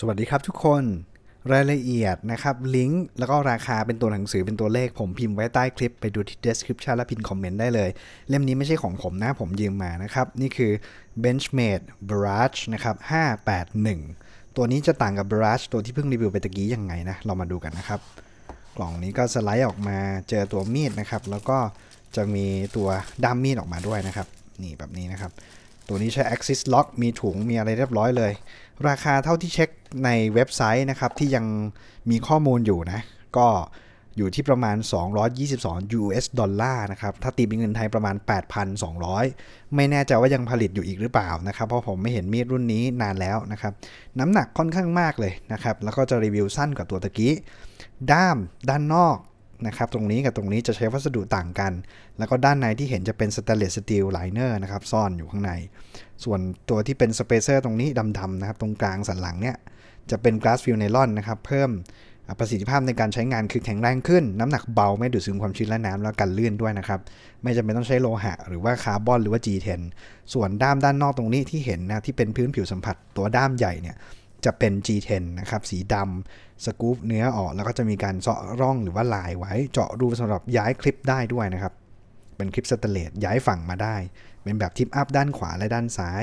สวัสดีครับทุกคนรายละเอียดนะครับลิงก์แล้วก็ราคาเป็นตัวหนังสือเป็นตัวเลข ผมพิมพ์ไว้ใต้คลิปไปดูที่ description และพิมพ์คอมเมนต์ได้เลย เล่มนี้ไม่ใช่ของผมนะผมยืมมานะครับ นี่คือ Benchmade b r u s h นะครับ581 ตัวนี้จะต่างกับ b r u s h ตัวที่เพิ่งรีวิวไปตะกี้ยังไงนะ เรามาดูกันนะครับ กล่องนี้ก็สไลด์ออกมาเจอตัวมีดนะครับแล้วก็จะมีตัวด้ามมีดออกมาด้วยนะครับนี่แบบนี้นะครับตัวนี้ใช้ Axis Lock มีถุง มีอะไรเรียบร้อยเลย ราคาเท่าที่เช็คในเว็บไซต์นะครับที่ยังมีข้อมูลอยู่นะ ก็อยู่ที่ประมาณ 222 US ดอลลาร์นะครับ ถ้าตีเป็นเงินไทยประมาณ 8,200 ไม่แน่ใจว่ายังผลิตอยู่อีกหรือเปล่านะครับ เพราะผมไม่เห็นมีดรุ่นนี้นานแล้วนะครับ น้ำหนักค่อนข้างมากเลยนะครับ แล้วก็จะรีวิวสั้นกว่าตัวตะกี้ ด้ามด้านนอกนะครับตรงนี้กับตรงนี้จะใช้วัสดุต่างกัน แล้วก็ด้านในที่เห็นจะเป็นสเตเลสสตีลไลเนอร์นะครับ ซ่อนอยู่ข้างใน ส่วนตัวที่เป็นสเปเซอร์ตรงนี้ดำๆนะครับ ตรงกลางสันหลังเนี่ย จะเป็นกลาสฟิลไนลอนนะครับเพิ่มประสิทธิภาพในการใช้งานคือแข็งแรงขึ้นน้ำหนักเบาไม่ดูดซึมความชื้นและน้ำแล้วกันลื่นด้วยนะครับ ไม่จำเป็นต้องใช้โลหะ หรือว่าคาร์บอนหรือว่า G10 ส่วนด้ามด้านนอกตรงนี้ที่เห็นนะที่เป็นพื้นผิวสัมผัส ตัวด้ามใหญ่เนี่ยจะเป็น G10 นะครับ สีดำสกู๊ปเนื้อออกแล้วก็จะมีการเจาะร่อง หรือว่าลายไว้ เจาะรูสำหรับย้ายคลิปได้ด้วยนะครับ เป็นคลิปสเตเลตย้ายฝั่งมาได้ เป็นแบบทิปอัพด้านขวาและด้านซ้าย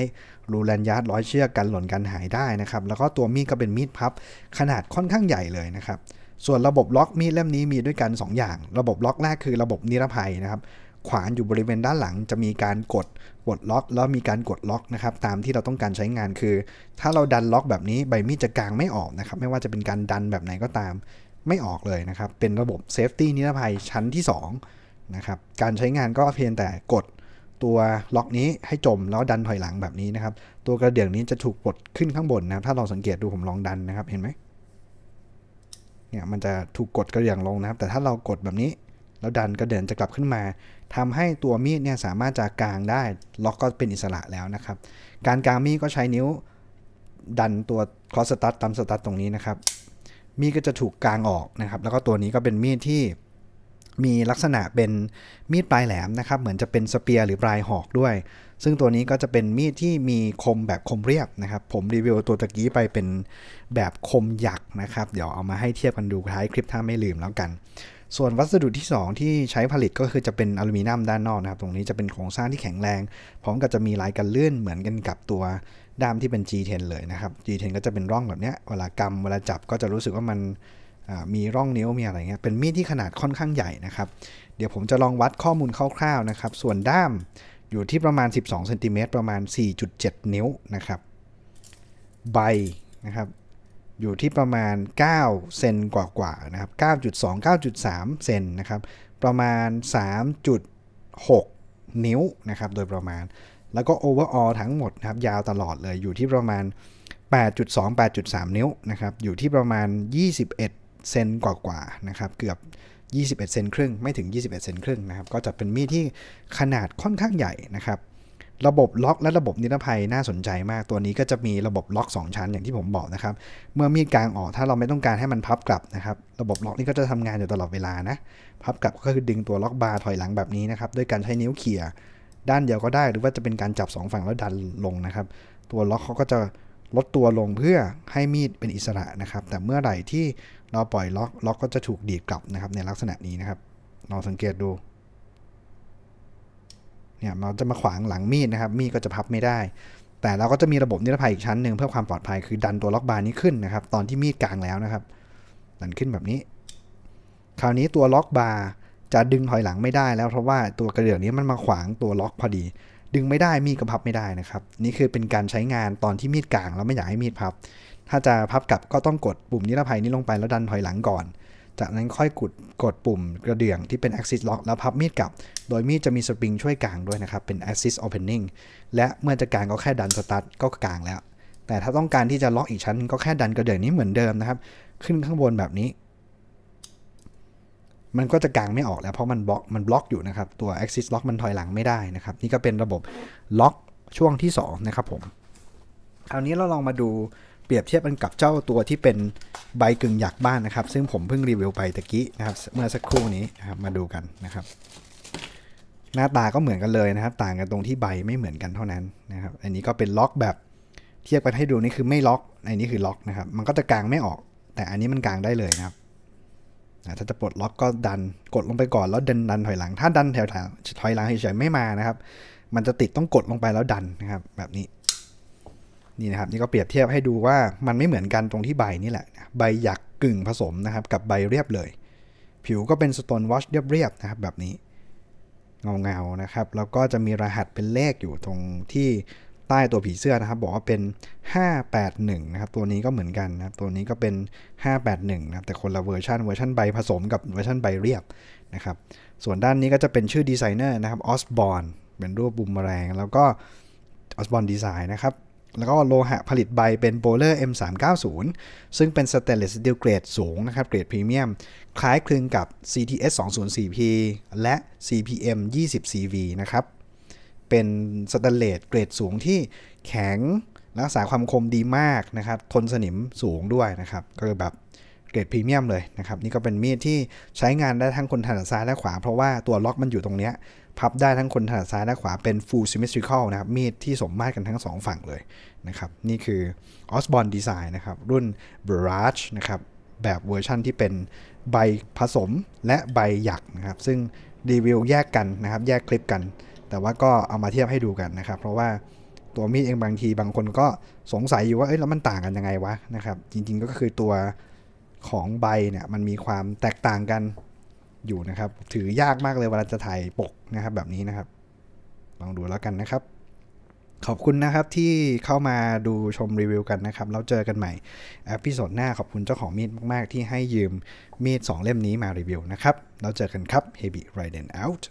รูแลนยาร์ดร้อยเชือกกันหล่นกันหายได้นะครับ แล้วก็ตัวมีดก็เป็นมีดพับ ขนาดค่อนข้างใหญ่เลยนะครับ ส่วนระบบล็อกมีดเล่มนี้มีด้วยกัน 2 อย่าง ระบบล็อกแรกคือระบบนิรภัยนะครับขวานอยู่บริเวณด้านหลังจะมีการกดกดล็อกแล้วมีการกดล็อกนะครับ ตามที่เราต้องการใช้งานคือ ถ้าเราดันล็อกแบบนี้ใบมีดจะกางไม่ออกนะครับ ไม่ว่าจะเป็นการดันแบบไหนก็ตามไม่ออกเลยนะครับ เป็นระบบเซฟตี้นิรภัยชั้นที่2นะครับการใช้งานก็เพียงแต่กดตัวล็อกนี้ให้จมแล้วดันถอยหลังแบบนี้นะครับ ตัวกระเดื่องนี้จะถูกกดขึ้นข้างบนนะครับถ้าเราสังเกตดูผมลองดันนะครับเห็นไหมเนี่ยมันจะถูกกดกระเดื่องลงนะครับ แต่ถ้าเรากดแบบนี้แล้วดันก็เดินจะกลับขึ้นมา ทำให้ตัวมีดเนี่ยสามารถจะกลางได้ ล็อกก็เป็นอิสระแล้วนะครับ การกลางมีดก็ใช้นิ้วดันตัวคอสตัตตามสตัตตรงนี้นะครับ มีดก็จะถูกกลางออกนะครับ แล้วก็ตัวนี้ก็เป็นมีดที่มีลักษณะเป็นมีดปลายแหลมนะครับเหมือนจะเป็นสเปียร์หรือปลายหอกด้วยซึ่งตัวนี้ก็จะเป็นมีดที่มีคมแบบคมเรียบนะครับ ผมรีวิวตัวตะกี้ไปเป็นแบบคมหยักนะครับ เดี๋ยวเอามาให้เทียบกันดูท้ายคลิปถ้าไม่ลืมแล้วกันส่วนวัสดุที่ 2 ที่ใช้ผลิตก็คือจะเป็นอลูมิเนียมด้านนอกนะครับตรงนี้จะเป็นโครงสร้างที่แข็งแรงพร้อมกับจะมีลายกันลื่นเหมือนกันกับตัวด้ามที่เป็น G10 เลยนะครับ G10 ก็จะเป็นร่องแบบนี้เวลากำเวลาจับก็จะรู้สึกว่ามันมีร่องนิ้วมีอะไรเงี้ยเป็นมีดที่ขนาดค่อนข้างใหญ่นะครับ เดี๋ยวผมจะลองวัดข้อมูลคร่าวๆนะครับส่วนด้ามอยู่ที่ประมาณ 12เซนติเมตรประมาณ 4.7 นิ้วนะครับใบนะครับอยู่ที่ประมาณ 9 เซนกว่าๆนะครับ 9.2 9.3 เซนนะครับ ประมาณ 3.6 นิ้วนะครับ โดยประมาณ แล้วก็โอเวอร์ออลทั้งหมดนะครับ ยาวตลอดเลย อยู่ที่ประมาณ 8.2 8.3 นิ้วนะครับ อยู่ที่ประมาณ 21 เซนกว่าๆนะครับ เกือบ 21 เซนครึ่ง ไม่ถึง 21เซนครึ่งนะครับ ก็จะเป็นมีดที่ขนาดค่อนข้างใหญ่นะครับระบบล็อกและระบบนิรภัยน่าสนใจมาก ตัวนี้ก็จะมีระบบล็อก 2 ชั้นอย่างที่ผมบอกนะครับเมื่อมีดกลางออกถ้าเราไม่ต้องการให้มันพับกลับนะครับ ระบบล็อกนี่ก็จะทำงานอยู่ตลอดเวลานะพับกลับก็คือดึงตัวล็อกบาร์ถอยหลังแบบนี้นะครับด้วยการใช้นิ้วเขี่ยด้านเดียวก็ได้หรือว่าจะเป็นการจับ2ฝั่งแล้วดันลงนะครับตัวล็อกเขาก็จะลดตัวลงเพื่อให้มีดเป็นอิสระนะครับแต่เมื่อไหร่ที่เราปล่อยล็อกล็อกก็จะถูกดีดกลับนะครับ ในลักษณะนี้นะครับลองสังเกตดูเนี่ยเราจะมาขวางหลังมีดนะครับ มีดก็จะพับไม่ได้ แต่เราก็จะมีระบบนิรภัยอีกชั้นหนึ่งเพื่อความปลอดภัยคือดันตัวล็อกบานนี้ขึ้นนะครับ ตอนที่มีดกลางแล้วนะครับ ดันขึ้นแบบนี้ คราวนี้ตัวล็อกบาร์จะดึงถอยหลังไม่ได้แล้วเพราะว่าตัวกระเดื่องนี้มันมาขวางตัวล็อกพอดี ดึงไม่ได้มีดก็พับไม่ได้นะครับ นี่คือเป็นการใช้งานตอนที่มีดกลางเราไม่อยากให้มีดพับ ถ้าจะพับกลับก็ต้องกดปุ่มนิรภัยนี้ลงไปแล้วดันถอยหลังก่อนจากนั้นค่อยกดกดปุ่มกระเดื่องที่เป็น axis lock แล้วพับมีดกลับ โดยมีดจะมีสปริงช่วยกลางด้วยนะครับ เป็น axis opening และเมื่อจะกลางก็แค่ดันสตาร์ทก็กลางแล้ว แต่ถ้าต้องการที่จะล็อกอีกชั้น ก็แค่ดันกระเดื่องนี้เหมือนเดิมนะครับ ขึ้นข้างบนแบบนี้ มันก็จะกลางไม่ออกแล้วเพราะมันบล็อก มันบล็อกอยู่นะครับ ตัว axis lock มันถอยหลังไม่ได้นะครับ นี่ก็เป็นระบบล็อกช่วงที่2นะครับผมคราวนี้เราลองมาดูเปรียบเทียบกันกับเจ้าตัวที่เป็นใบกึ่งหยักบ้านนะครับ ซึ่งผมเพิ่งรีวิวไปตะกี้นะครับเมื่อสักครู่นี้นะครับมาดูกันนะครับ หน้าตาก็เหมือนกันเลยนะครับ ต่างกันตรงที่ใบไม่เหมือนกันเท่านั้นนะครับ อันนี้ก็เป็นล็อกแบบเทียบกันให้ดูนี่คือไม่ล็อกอันนี้คือล็อกนะครับมันก็จะกางไม่ออก แต่อันนี้มันกางได้เลยนะครับถ้าจะปลดล็อก ก็ดันกดลงไปก่อนแล้วดันดันถอยหลังถ้าดันแถวถอยหลังเฉยๆไม่มานะครับ มันจะติดต้องกดลงไปแล้วดันนะครับ แบบนี้นี่นะครับนี่ ก็เปรียบเทียบให้ดูว่ามันไม่เหมือนกันตรงที่ใบนี่แหละ ใบหยักกึ่งผสมนะครับ กับใบเรียบเลย ผิวก็เป็นสโตนวอชเรียบๆนะครับแบบนี้เงาๆนะครับ แล้วก็จะมีรหัสเป็นเลขอยู่ตรงที่ใต้ตัวผีเสื้อนะครับ บอกว่าเป็น 581 นะครับ ตัวนี้ก็เหมือนกันนะตัวนี้ก็เป็น 581 นะครับแต่คนละเวอร์ชันเวอร์ชันใบผสม กับเวอร์ชันใบเรียบนะครับ ส่วนด้านนี้ก็จะเป็นชื่อดีไซเนอร์นะครับออสบอนเป็นรูปบุมแรงแล้วก็ออสบอนดีไซน์นะครับแล้วก็โลหะผลิตใบเป็นโบเลอร์ M390 ซึ่งเป็นสเตนเลสสตีลเกรดสูงนะครับเกรดพรีเมียมคล้ายคลึงกับ CTS 204P และ CPM 20CV นะครับเป็นสเตนเลสเกรดสูงที่แข็งรักษาความคมดีมากนะครับทนสนิมสูงด้วยนะครับก็คือแบบเกรดพรีเมียมเลยนะครับนี่ก็เป็นมีดที่ใช้งานได้ทั้งคนถนัดซ้ายและขวาเพราะว่าตัวล็อกมันอยู่ตรงเนี้ยพับได้ทั้งคนถนัดซ้ายและขวา เป็น full symmetrical นะครับมีดที่สมมาตรกันทั้งสองฝั่งเลยนะครับนี่คือ Osborne Design นะครับรุ่น Barrage นะครับแบบเวอร์ชั่นที่เป็นใบผสมและใบหยักนะครับซึ่งรีวิวแยกกันนะครับแยกคลิปกัน แต่ว่าก็เอามาเทียบให้ดูกันนะครับเพราะว่าตัวมีดเองบางทีบางคนก็สงสัยอยู่ว่าเอ้ยแล้วมันต่างกันยังไงวะนะครับจริงๆก็คือตัวของใบเนี่ยมันมีความแตกต่างกันอยู่นะครับถือยากมากเลยเวลาจะถ่ายปกนะครับ แบบนี้นะครับ ลองดูแล้วกันนะครับ ขอบคุณนะครับที่เข้ามาดูชมรีวิวกันนะครับแล้วเจอกันใหม่อพิโซดหน้าขอบคุณเจ้าของมีดมาก ๆ ที่ให้ยืมมีด2เล่มนี้มารีวิวนะครับแล้วเจอกันครับ Heavy Raiden out